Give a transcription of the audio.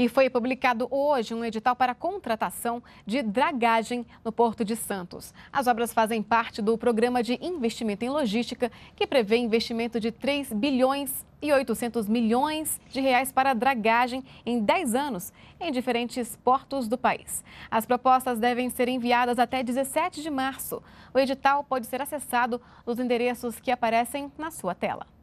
E foi publicado hoje um edital para contratação de dragagem no Porto de Santos. As obras fazem parte do programa de investimento em logística, que prevê investimento de 3 bilhões e 800 milhões de reais para dragagem em 10 anos em diferentes portos do país. As propostas devem ser enviadas até 17 de março. O edital pode ser acessado nos endereços que aparecem na sua tela.